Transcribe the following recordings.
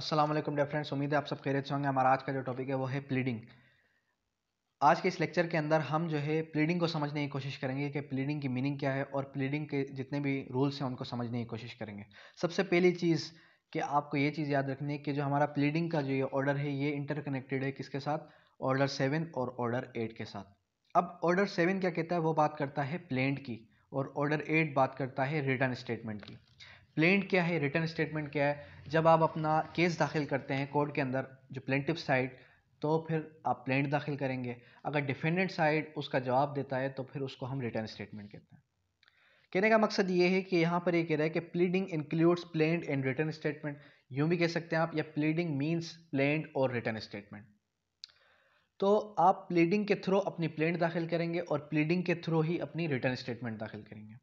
अस्सलाम वालेकुम day friends उम्मीद है आप सब खैरियत से होंगे हमारा आज का जो टॉपिक है वो है प्लीडिंग आज के इस लेक्चर के अंदर हम जो है प्लीडिंग को समझने की कोशिश करेंगे कि प्लीडिंग की मीनिंग क्या है और प्लीडिंग के जितने भी रूल्स हैं उनको समझने की कोशिश करेंगे सबसे पहली चीज़ कि आपको ये चीज़ याद रखनी है कि जो हमारा प्लीडिंग का जो ये ऑर्डर है ये इंटरकनेक्टेड है किसके साथ ऑर्डर सेवन और ऑर्डर एट के साथ अब ऑर्डर सेवन क्या कहता है वो बात करता है प्लेंट की और ऑर्डर एट बात करता है रिटर्न स्टेटमेंट की प्लेंट क्या है रिटर्न स्टेटमेंट क्या है जब आप अपना केस दाखिल करते हैं कोर्ट के अंदर जो प्लेंटिव साइड तो फिर आप प्लेंट दाखिल करेंगे अगर डिफेंडेंट साइड उसका जवाब देता है तो फिर उसको हम रिटर्न स्टेटमेंट कहते हैं कहने का मकसद ये है कि यहाँ पर ये कह रहा है कि pleading includes plaint and written statement यूँ भी कह सकते हैं आप या प्लीडिंग मीन्स प्लेंट और रिटर्न स्टेटमेंट तो आप प्लीडिंग के थ्रू अपनी प्लेंट दाखिल करेंगे और प्लीडिंग के थ्रू ही अपनी रिटर्न स्टेटमेंट दाखिल करेंगे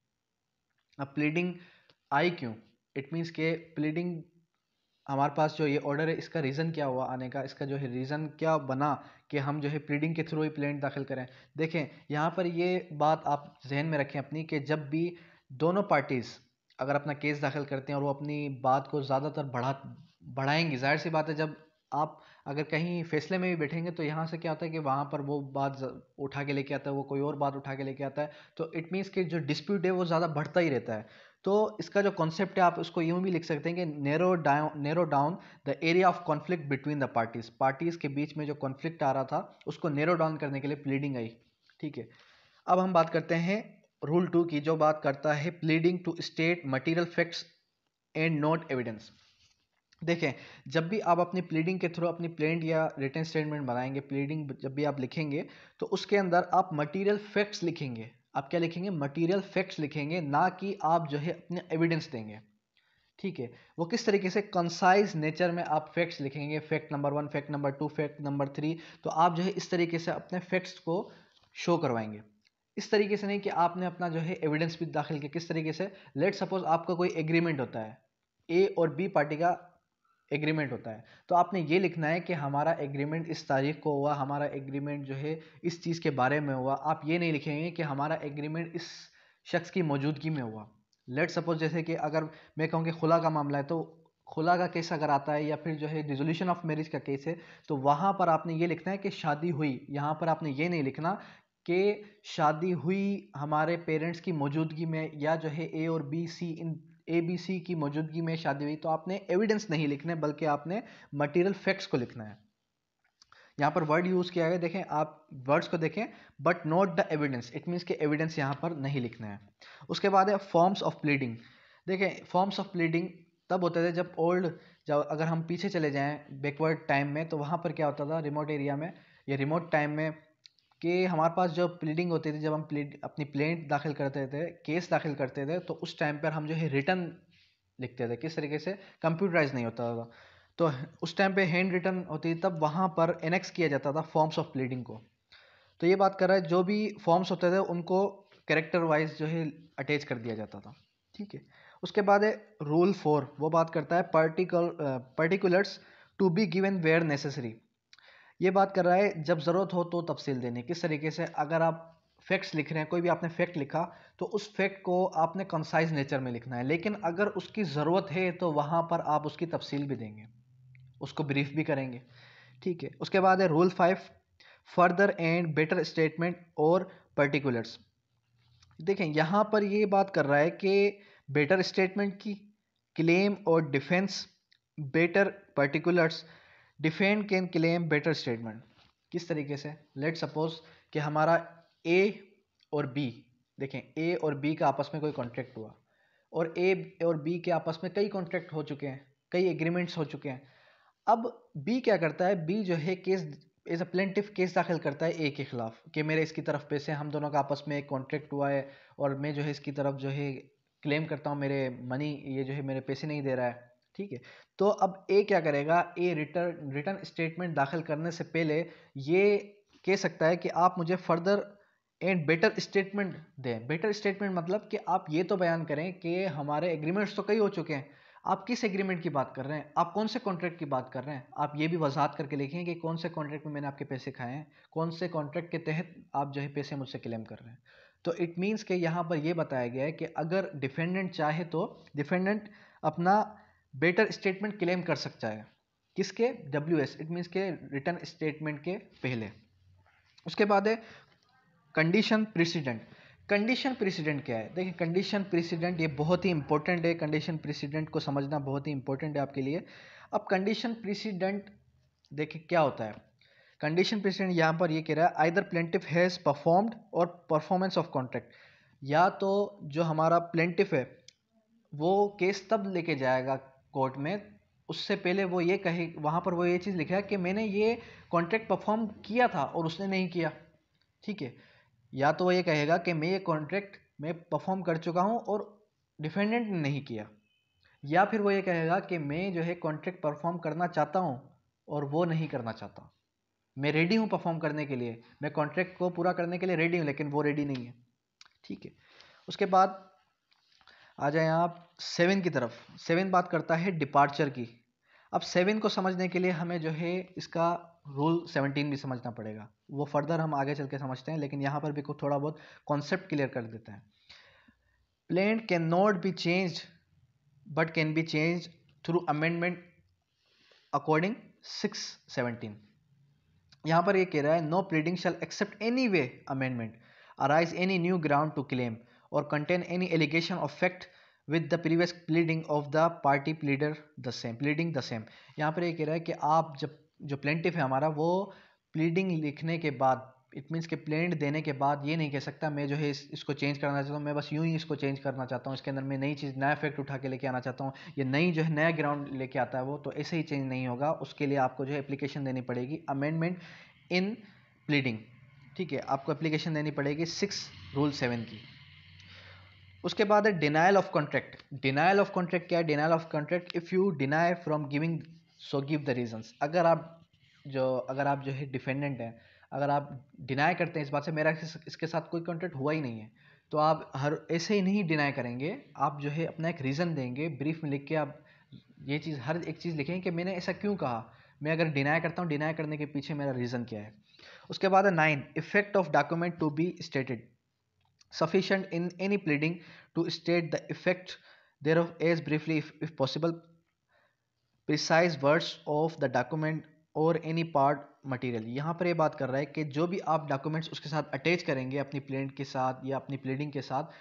अब प्लीडिंग आई क्यों इट मीन्स के प्लीडिंग हमारे पास जो ये ऑर्डर है इसका रीज़न क्या हुआ आने का इसका जो है रीज़न क्या बना कि हम जो है प्लीडिंग के थ्रू ही प्लेंट दाखिल करें देखें यहाँ पर ये बात आप जहन में रखें अपनी कि जब भी दोनों पार्टीज़ अगर अपना केस दाखिल करते हैं और वो अपनी बात को ज़्यादातर बढ़ा बढ़ाएंगी जाहिर सी बात है जब आप अगर कहीं फैसले में भी बैठेंगे तो यहाँ से क्या होता है कि वहाँ पर वो बात उठा के लेके आता है वो कोई और बात उठा के लेके आता है तो इट मीन्स कि जो डिस्प्यूट है वो ज़्यादा बढ़ता ही रहता है तो इसका जो कॉन्सेप्ट है आप उसको यूँ भी लिख सकते हैं कि narrow down narrow down the area of conflict between the parties parties के बीच में जो कॉन्फ्लिक्ट आ रहा था उसको नेरो डाउन करने के लिए प्लीडिंग आई ठीक है अब हम बात करते हैं रूल टू की जो बात करता है pleading to state material facts and not evidence देखें जब भी आप अपनी प्लीडिंग के थ्रू अपनी प्लेंट या रिटर्न स्टेटमेंट बनाएंगे प्लीडिंग जब भी आप लिखेंगे तो उसके अंदर आप मटेरियल फैक्ट्स लिखेंगे आप क्या लिखेंगे मटेरियल फैक्ट्स लिखेंगे ना कि आप जो है अपने एविडेंस देंगे ठीक है वो किस तरीके से कंसाइज नेचर में आप फैक्ट्स लिखेंगे fact number one fact number two fact number three तो आप जो है इस तरीके से अपने फैक्ट्स को शो करवाएंगे इस तरीके से नहीं कि आपने अपना जो है एविडेंस भी दाखिल किया किस तरीके से लेट सपोज आपका कोई एग्रीमेंट होता है ए और बी पार्टी का एग्रीमेंट होता है तो आपने ये लिखना है कि हमारा एग्रीमेंट इस तारीख को हुआ हमारा एग्रीमेंट जो है इस चीज़ के बारे में हुआ आप ये नहीं लिखेंगे कि हमारा एग्रीमेंट इस शख्स की मौजूदगी में हुआ लेट सपोज जैसे कि अगर मैं कहूँ कि खुला का मामला है तो खुला का केस अगर आता है या फिर जो है रिजोल्यूशन ऑफ मेरिज का केस है तो वहाँ पर आपने ये लिखना है कि शादी हुई यहाँ पर आपने ये नहीं लिखना कि शादी हुई हमारे पेरेंट्स की मौजूदगी में या जो है ए और B C in A B C की मौजूदगी में शादी हुई तो आपने एविडेंस नहीं लिखना है बल्कि आपने मटेरियल फैक्ट्स को लिखना है यहाँ पर वर्ड यूज़ किया गया देखें आप वर्ड्स को देखें but not the evidence it means के एविडेंस यहाँ पर नहीं लिखना है उसके बाद है फॉर्म्स ऑफ प्लीडिंग देखें फॉर्म्स ऑफ प्लीडिंग तब होते थे जब ओल्ड जब अगर हम पीछे चले जाएं बैकवर्ड टाइम में तो वहाँ पर क्या होता था रिमोट एरिया में या रिमोट टाइम में कि हमारे पास जब प्लीडिंग होती थी जब हम प्लीड अपनी प्लेंट दाखिल करते थे केस दाखिल करते थे तो उस टाइम पर हम जो है रिटर्न लिखते थे किस तरीके से कंप्यूटराइज नहीं होता था तो उस टाइम पे हैंड रिटर्न होती तब वहाँ पर एनेक्स किया जाता था फॉर्म्स ऑफ प्लीडिंग को तो ये बात कर रहा है जो भी फॉर्म्स होते थे उनको करेक्टर वाइज जो है अटैच कर दिया जाता था ठीक है उसके बाद है रूल फोर वो बात करता है particular particulars to be given where necessary ये बात कर रहा है जब ज़रूरत हो तो तफसील देने किस तरीके से अगर आप फैक्ट्स लिख रहे हैं कोई भी आपने फैक्ट लिखा तो उस फैक्ट को आपने कंसाइज नेचर में लिखना है लेकिन अगर उसकी ज़रूरत है तो वहाँ पर आप उसकी तफसील भी देंगे उसको ब्रीफ भी करेंगे ठीक है उसके बाद है rule five further and better statement और पर्टिकुलर्स देखें यहाँ पर ये बात कर रहा है कि बेटर स्टेटमेंट की क्लेम और defence better particulars defend can claim better statement किस तरीके से लेट सपोज कि हमारा ए और बी देखें ए और बी का आपस में कोई कॉन्ट्रैक्ट हुआ और ए और बी के आपस में कई कॉन्ट्रैक्ट हो चुके हैं कई एग्रीमेंट्स हो चुके हैं अब बी क्या करता है बी जो है case as a plaintiff case दाखिल करता है ए के खिलाफ कि मेरे इसकी तरफ पैसे हम दोनों का आपस में एक कॉन्ट्रैक्ट हुआ है और मैं जो है इसकी तरफ जो है क्लेम करता हूँ मेरे मनी ये जो है मेरे पैसे नहीं दे रहा है ठीक है तो अब ए क्या करेगा ए रिटर्न रिटर्न स्टेटमेंट दाखिल करने से पहले ये कह सकता है कि आप मुझे फर्दर एंड बेटर स्टेटमेंट दें बेटर स्टेटमेंट मतलब कि आप ये तो बयान करें कि हमारे एग्रीमेंट्स तो कई हो चुके हैं आप किस एग्रीमेंट की बात कर रहे हैं आप कौन से कॉन्ट्रैक्ट की बात कर रहे हैं आप ये भी वजाहत करके लिखें कि कौन से कॉन्ट्रैक्ट में मैंने आपके पैसे खाए हैं कौन से कॉन्ट्रैक्ट के तहत आप जो है पैसे मुझसे क्लेम कर रहे हैं तो इट मीन्स के यहाँ पर यह बताया गया है कि अगर डिफेंडेंट चाहे तो डिफेंडेंट अपना बेटर स्टेटमेंट क्लेम कर सकता है किसके डब्ल्यू एस इट मीन्स के रिटर्न स्टेटमेंट के पहले उसके बाद है कंडीशन प्रेसिडेंट कंडीशन प्रेसिडेंट क्या है देखिए कंडीशन प्रेसिडेंट ये बहुत ही इंपॉर्टेंट है कंडीशन प्रेसिडेंट को समझना बहुत ही इंपॉर्टेंट है आपके लिए अब कंडीशन प्रेसिडेंट देखिए क्या होता है कंडीशन प्रेसिडेंट यहाँ पर ये कह रहा है आइदर प्लेंटिफ हैज़ परफॉर्म्ड और परफॉर्मेंस ऑफ कॉन्ट्रैक्ट या तो जो हमारा प्लेंटिफ है वो केस तब लेके जाएगा कोर्ट में उससे पहले वो ये कहे वहाँ पर वो ये चीज़ लिखा कि मैंने ये कॉन्ट्रैक्ट परफॉर्म किया था और उसने नहीं किया ठीक है या तो वो ये कहेगा कि मैं ये कॉन्ट्रैक्ट मैं परफॉर्म कर चुका हूँ और डिफेंडेंट ने नहीं किया या फिर वो ये कहेगा कि मैं जो है कॉन्ट्रैक्ट परफॉर्म करना चाहता हूँ और वो नहीं करना चाहता मैं रेडी हूँ परफॉर्म करने के लिए मैं कॉन्ट्रैक्ट को पूरा करने के लिए रेडी हूँ लेकिन वो रेडी नहीं है ठीक है उसके बाद आ जाए आप सेवन की तरफ सेवन बात करता है डिपार्चर की अब सेवन को समझने के लिए हमें जो है इसका रूल सेवनटीन भी समझना पड़ेगा वो फर्दर हम आगे चल के समझते हैं लेकिन यहाँ पर भी कुछ थोड़ा बहुत कॉन्सेप्ट क्लियर कर देते हैं plaint can not be change but can be change through amendment according six seventeen यहाँ पर ये कह रहा है no pleading shall except any way amendment arise any new ground to claim और contain any allegation of fact with the previous pleading of the party pleader the same pleading the same यहाँ पर ये कह रहा है कि आप जब जो प्लेंटिव है हमारा वो प्लीडिंग लिखने के बाद इट मीन्स के प्लेंट देने के बाद ये नहीं कह सकता मैं जो है इस, इसको चेंज करना चाहता हूँ मैं बस यूं ही इसको चेंज करना चाहता हूँ इसके अंदर मैं नई चीज़ नया इफेक्ट उठा के लेके आना चाहता हूँ ये नई जो है नया ग्राउंड लेके आता है वो तो ऐसे ही चेंज नहीं होगा उसके लिए आपको जो है एप्लीकेशन देनी पड़ेगी अमेंडमेंट इन प्लीडिंग ठीक है आपको एप्लीकेशन देनी पड़ेगी सिक्स रूल सेवन की उसके बाद है denial of contract denial of contract क्या है denial of contract if you deny from giving so give the reasons अगर आप जो अगर आप जो है डिफेंडेंट हैं अगर आप डिनाई करते हैं इस बात से मेरा इसके साथ कोई कॉन्ट्रैक्ट हुआ ही नहीं है तो आप हर ऐसे ही नहीं डिनाई करेंगे आप जो है अपना एक रीज़न देंगे ब्रीफ में लिख के आप ये चीज़ हर एक चीज़ लिखें कि मैंने ऐसा क्यों कहा मैं अगर डिनाई करता हूँ डिनाई करने के पीछे मेरा रीज़न क्या है उसके बाद है nine effect of document to be stated sufficient in any pleading to state the effect thereof as briefly if, if possible precise words of the document और एनी पार्ट material यहाँ पर ये बात कर रहा है कि जो भी आप डॉक्यूमेंट्स उसके साथ अटैच करेंगे अपनी प्लेंट के साथ या अपनी pleading के साथ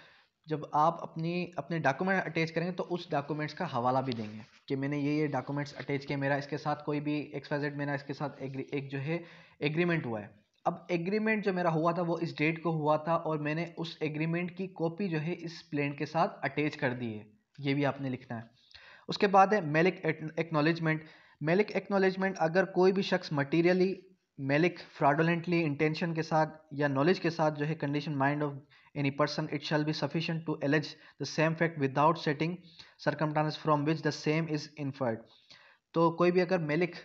जब आप अपनी अपने डॉक्यूमेंट अटैच करेंगे तो उस डॉक्यूमेंट्स का हवाला भी देंगे कि मैंने ये ये डॉक्यूमेंट्स अटैच किए मेरा इसके साथ कोई भी एक्सपाइजेड मेरा इसके साथ एग्री एक जो है एग्रीमेंट हुआ है अब एग्रीमेंट जो मेरा हुआ था वो इस डेट को हुआ था और मैंने उस एग्रीमेंट की कॉपी जो है इस प्लेन के साथ अटैच कर दी है ये भी आपने लिखना है उसके बाद है मेलिक एक्नॉलेजमेंट मेलिक एक्नॉलेजमेंट अगर कोई भी शख्स मटीरियली मेलिक फ्रॉडोलेंटली इंटेंशन के साथ या नॉलेज के साथ जो है condition mind of any person it shall be sufficient to allege the same fact without setting circumstances from which the same is inferred तो कोई भी अगर मेलिक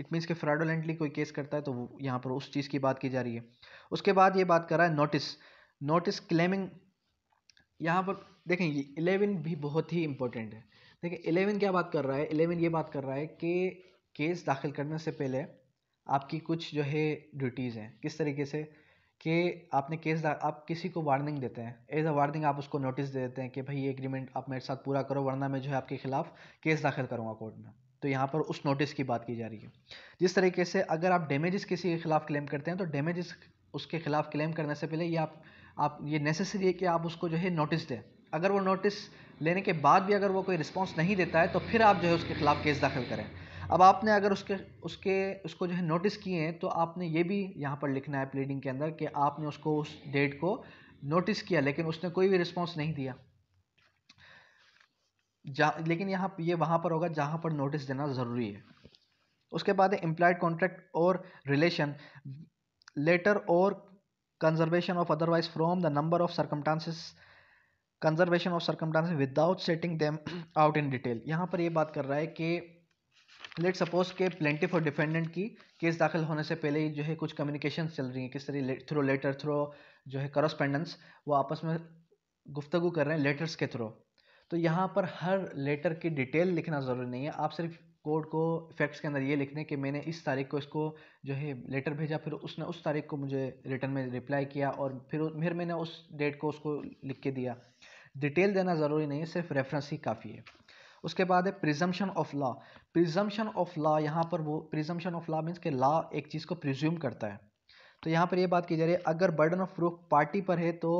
इट मीन्स के फ्रॉडोलेंटली कोई केस करता है तो वो यहाँ पर उस चीज़ की बात की जा रही है उसके बाद ये बात कर रहा है नोटिस नोटिस क्लेमिंग यहाँ पर देखें ये इलेवन भी बहुत ही इंपॉर्टेंट है देखिए इलेवन क्या बात कर रहा है इलेवन ये बात कर रहा है कि केस दाखिल करने से पहले आपकी कुछ जो है ड्यूटीज़ हैं किस तरीके से कि आपने केस आप किसी को वार्निंग देते हैं एज अ वार्निंग आप उसको नोटिस दे देते हैं कि भाई ये एग्रीमेंट आप मेरे साथ पूरा करो वरना मैं जो है आपके खिलाफ केस दाखिल करूँगा कोर्ट में तो यहाँ पर उस नोटिस की बात की जा रही है जिस तरीके से अगर आप डैमेजेस किसी के ख़िलाफ़ क्लेम करते हैं तो डैमेजेस उसके ख़िलाफ़ क्लेम करने से पहले ये आप आप ये नेसेसरी है कि आप उसको जो है नोटिस दें अगर वो नोटिस लेने के बाद भी अगर वो कोई रिस्पॉन्स नहीं देता है तो फिर आप जो है उसके ख़िलाफ़ केस दाखिल करें अब आपने अगर उसके उसके उसको जो है नोटिस किए हैं तो आपने ये भी यहाँ पर लिखना है प्लीडिंग के अंदर कि आपने उसको उस डेट को नोटिस किया लेकिन उसने कोई भी रिस्पॉन्स नहीं दिया जहाँ लेकिन यहाँ ये वहाँ पर होगा जहाँ पर नोटिस देना ज़रूरी है उसके बाद है एम्प्लॉयड कॉन्ट्रैक्ट और रिलेशन लेटर और conservation of otherwise from the number of circumstances conservation of circumstances without setting them out in detail यहाँ पर ये बात कर रहा है कि लेट सपोज के प्लेंटिफ और डिफेंडेंट की केस दाखिल होने से पहले ही जो है कुछ कम्युनिकेशन चल रही है किस तरह थ्रू लेटर थ्रू जो है करस्पेंडेंस वो आपस में गुफ्तगु कर रहे हैं लेटर्स के थ्रू तो यहाँ पर हर लेटर की डिटेल लिखना ज़रूरी नहीं है आप सिर्फ कोड को इफेक्ट्स के अंदर ये लिखने कि मैंने इस तारीख को इसको जो है लेटर भेजा फिर उसने उस तारीख को मुझे रिटर्न में रिप्लाई किया और फिर फिर मैंने उस डेट को उसको लिख के दिया डिटेल देना ज़रूरी नहीं है सिर्फ रेफरेंस ही काफ़ी है उसके बाद है presumption of law presumption of law यहाँ पर वो प्रिजम्पशन ऑफ लॉ मीन्स के लॉ एक चीज़ को प्रिज्यूम करता है तो यहाँ पर यह बात की जा रही है अगर बर्डन ऑफ प्रूफ पार्टी पर है तो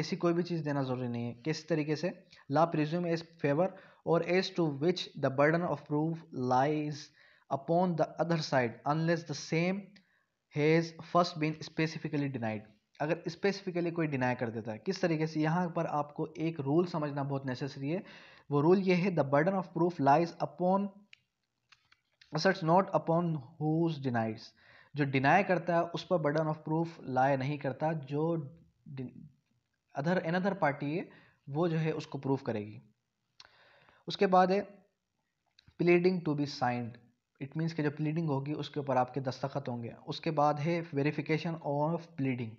ऐसी कोई भी चीज़ देना ज़रूरी नहीं है किस तरीके से ला प्रिज्यूम एज फेवर और as to which the burden of proof lies upon the other side unless the same has first been specifically denied अगर स्पेसिफिकली कोई डिनाई कर देता है किस तरीके से यहाँ पर आपको एक रूल समझना बहुत नेसेसरी है वो रूल ये है the burden of proof lies upon asserts not upon whose denies जो डिनाई करता है उस पर बर्डन ऑफ प्रूफ लाए नहीं करता जो अदर अदर पार्टी है वो जो है उसको प्रूव करेगी उसके बाद है pleading to be signed it means कि जो प्लीडिंग होगी उसके ऊपर आपके दस्तखत होंगे उसके बाद है verification of pleading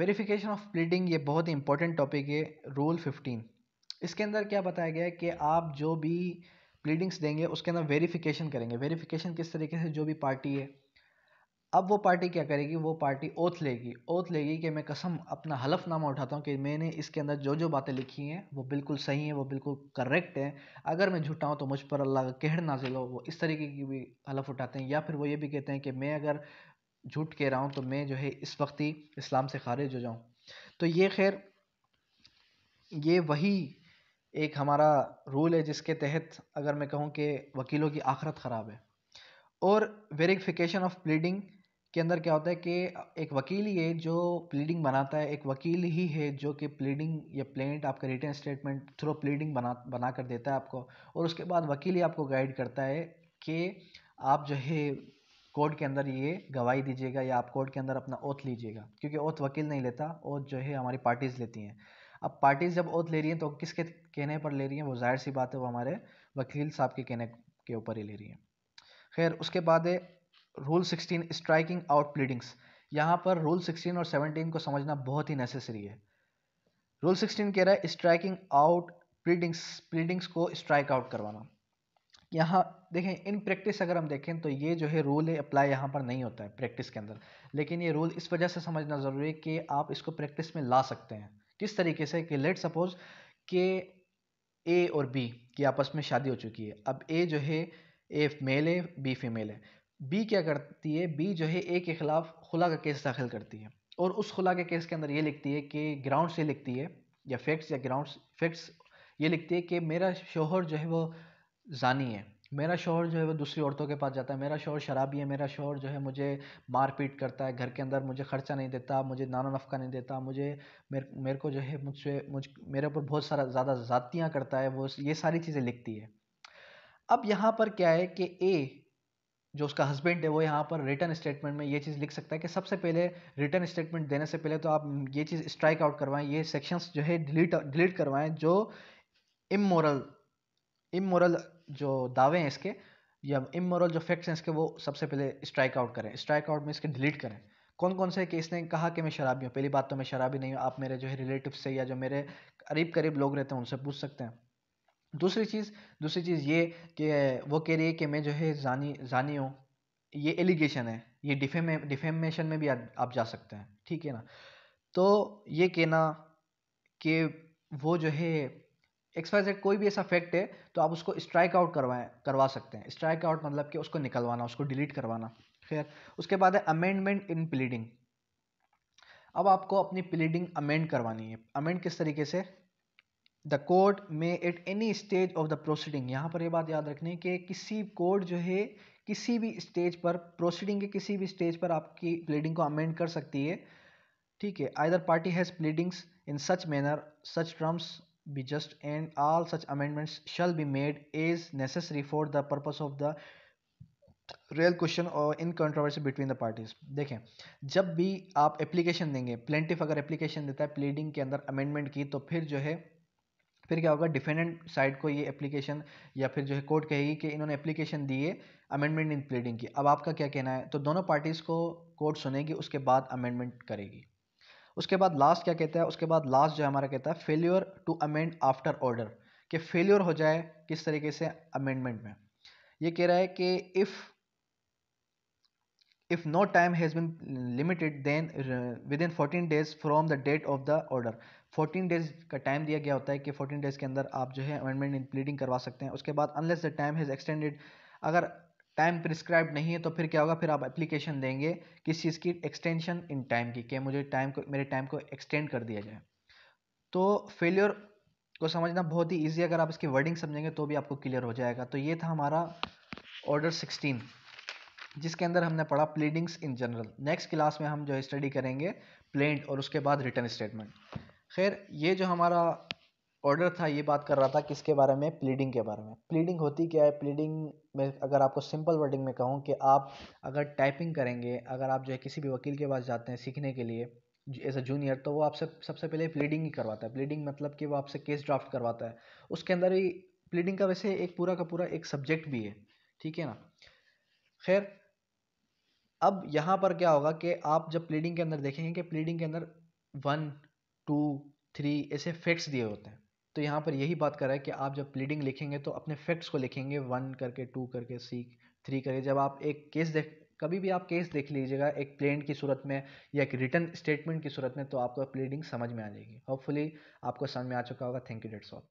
verification of pleading ये बहुत ही इंपॉर्टेंट टॉपिक है रूल फिफ्टीन इसके अंदर क्या बताया गया है कि आप जो भी प्लीडिंग्स देंगे उसके अंदर वेरिफिकेशन करेंगे वेरिफिकेशन किस तरीके से जो भी पार्टी है अब वो पार्टी क्या करेगी वो पार्टी ओथ लेगी ओथ लेगी कि मैं कसम अपना हलफनामा उठाता हूँ कि मैंने इसके अंदर जो जो बातें लिखी हैं वो बिल्कुल सही हैं वो बिल्कुल करेक्ट हैं अगर मैं झूठा हूँ तो मुझ पर अल्लाह का कहर नाजिल हो वो इस तरीके की भी हलफ उठाते हैं या फिर वो ये भी कहते हैं कि मैं अगर झूठ कह रहा हूँ तो मैं जो है इस वक्त ही इस्लाम से खारिज हो जाऊँ तो ये खैर ये वही एक हमारा रूल है जिसके तहत अगर मैं कहूँ कि वकीलों की आखरत ख़राब है और वेरीफिकेशन ऑफ प्लीडिंग के अंदर क्या होता है कि एक वकील ही है जो प्लीडिंग बनाता है एक वकील ही है जो कि प्लीडिंग या प्लेंट आपका रिटर्न स्टेटमेंट थ्रू प्लीडिंग बना बना कर देता है आपको और उसके बाद वकील ही आपको गाइड करता है कि आप जो है कोर्ट के अंदर ये गवाही दीजिएगा या आप कोर्ट के अंदर अपना ओथ लीजिएगा क्योंकि ओथ वकील नहीं लेता ओथ जो है हमारी पार्टीज़ लेती हैं अब पार्टीज़ जब ओथ ले रही हैं तो किसके कहने पर ले रही हैं वो जाहिर सी बात है वो हमारे वकील साहब के कहने के ऊपर ही ले रही हैं खैर उसके बाद है rule sixteen striking out pleadings यहाँ पर रूल सिक्सटीन और सेवनटीन को समझना बहुत ही नेसेसरी है रूल सिक्सटीन कह रहा है स्ट्राइकिंग आउट प्लीडिंग्स प्लीडिंग्स को स्ट्राइक आउट करवाना यहाँ देखें इन प्रैक्टिस अगर हम देखें तो ये जो है रूल है अप्लाई यहाँ पर नहीं होता है प्रैक्टिस के अंदर लेकिन ये रूल इस वजह से समझना ज़रूरी है कि आप इसको प्रैक्टिस में ला सकते हैं किस तरीके से कि लेट सपोज के ए और बी की आपस में शादी हो चुकी है अब ए जो है ए मेल है बी फीमेल है बी क्या करती है बी जो है ए के खिलाफ खुला का केस दाखिल करती है और उस खुला के केस के अंदर ये लिखती है कि ग्राउंड से लिखती है या फैक्ट्स या ग्राउंड फैक्ट्स ये लिखती है कि मेरा शोहर जो है वो जानी है मेरा शोहर जो है वो दूसरी औरतों के पास जाता है मेरा शोहर शराबी है मेरा शोहर जो है मुझे मारपीट करता है घर के अंदर मुझे खर्चा नहीं देता मुझे नाना नफका नहीं देता मुझे मेरे मेरे को जो है मुझसे मुझ मेरे ऊपर बहुत सारा ज़्यादा ज़ातियाँ करता है वो ये सारी चीज़ें लिखती है अब यहाँ पर क्या है कि ए जो उसका हस्बैंड है वो यहाँ पर रिटर्न स्टेटमेंट में ये चीज़ लिख सकता है कि सबसे पहले रिटर्न स्टेटमेंट देने से पहले तो आप ये चीज़ स्ट्राइक आउट करवाएं ये सेक्शंस जो है डिलीट डिलीट करवाएं जो इमोरल इमोरल जो दावे हैं इसके या इमोरल जो फैक्ट्स हैं इसके वो सबसे पहले स्ट्राइक आउट करें स्ट्राइक आउट में इसके डिलीट करें कौन कौन से कि इसने कहा कि मैं शराबी हूँ पहली बात तो मैं शराबी नहीं हूँ आप मेरे जो है रिलेटिव से या जो मेरे करीब करीब लोग रहते हैं उनसे पूछ सकते हैं दूसरी चीज़ दूसरी चीज़ ये कि वो कह रही है कि मैं जो है ज़ानी ज़ानी हूँ ये एलिगेशन है ये डिफेमे डिफेमेशन में भी आप, आप जा सकते हैं ठीक है ना तो ये कहना कि वो जो है एक्स वाई जेड कोई भी ऐसा फैक्ट है तो आप उसको स्ट्राइक आउट करवाएं करवा सकते हैं स्ट्राइक आउट मतलब कि उसको निकलवाना उसको डिलीट करवाना खैर उसके बाद है अमेंडमेंट इन प्लीडिंग अब आपको अपनी प्लीडिंग अमेंड करवानी है अमेंड किस तरीके से द कोर्ट में at any stage of the proceeding यहाँ पर ये बात याद रखनी कि किसी कोर्ट जो है किसी भी स्टेज पर प्रोसीडिंग के किसी भी स्टेज पर आपकी प्लीडिंग को अमेंड कर सकती है ठीक है either party has pleadings in such manner such terms be just and all such amendments shall be made is necessary for the purpose of the real question और in controversy between the parties देखें जब भी आप application देंगे plaintiff अगर application देता है pleading के अंदर अमेंडमेंट की तो फिर जो है फिर क्या होगा डिफेंडेंट साइड को ये एप्लीकेशन या फिर जो है कोर्ट कहेगी कि इन्होंने एप्लीकेशन दी है अमेंडमेंट इन प्लीडिंग की अब आपका क्या कहना है तो दोनों पार्टीज़ को कोर्ट सुनेगी उसके बाद अमेंडमेंट करेगी उसके बाद लास्ट क्या कहता है उसके बाद लास्ट जो हमारा कहता है failure to amend after order कि फेल्योर हो जाए किस तरीके से अमेंडमेंट में ये कह रहा है कि if if no time has been limited then uh, within 14 days from the date of the order 14 days का टाइम दिया गया होता है कि 14 डेज के अंदर आप जो है अमेंडमेंट इन प्लीडिंग करवा सकते हैं उसके बाद unless the time has extended अगर टाइम प्रिस्क्राइब नहीं है तो फिर क्या होगा फिर आप एप्लीकेशन देंगे किस चीज़ की एक्सटेंशन इन टाइम की कि मुझे टाइम को मेरे टाइम को एक्सटेंड कर दिया जाए तो फेलियर को समझना बहुत ही ईजी अगर आप इसकी वर्डिंग समझेंगे तो भी आपको क्लियर हो जाएगा तो ये था हमारा ऑर्डर सिक्सटीन जिसके अंदर हमने पढ़ा pleadings in general next class में हम जो है स्टडी करेंगे प्लेंट और उसके बाद रिटर्न स्टेटमेंट खैर ये जो हमारा ऑर्डर था ये बात कर रहा था किसके बारे में प्लीडिंग के बारे में प्लीडिंग होती क्या है प्लीडिंग में अगर आपको सिंपल वर्डिंग में कहूँ कि आप अगर टाइपिंग करेंगे अगर आप जो है किसी भी वकील के पास जाते हैं सीखने के लिए एज अ जूनियर तो वो आपसे सबसे पहले प्लीडिंग ही करवाता है प्लीडिंग मतलब कि वो आपसे केस ड्राफ्ट करवाता है उसके अंदर ही प्लीडिंग का वैसे एक पूरा का पूरा एक सब्जेक्ट भी है ठीक है ना खैर अब यहाँ पर क्या होगा कि आप जब प्लीडिंग के अंदर देखेंगे कि प्लीडिंग के अंदर वन टू थ्री ऐसे फैक्ट्स दिए होते हैं तो यहाँ पर यही बात कर रहा है कि आप जब प्लीडिंग लिखेंगे तो अपने फैक्ट्स को लिखेंगे वन करके टू करके सी थ्री करके जब आप एक केस देख कभी भी आप केस देख लीजिएगा एक प्लेन की सूरत में या एक रिटर्न स्टेटमेंट की सूरत में तो आपको प्लीडिंग समझ में आ जाएगी होपफुली आपको समझ में आ चुका होगा थैंक यू डेट्स ऑल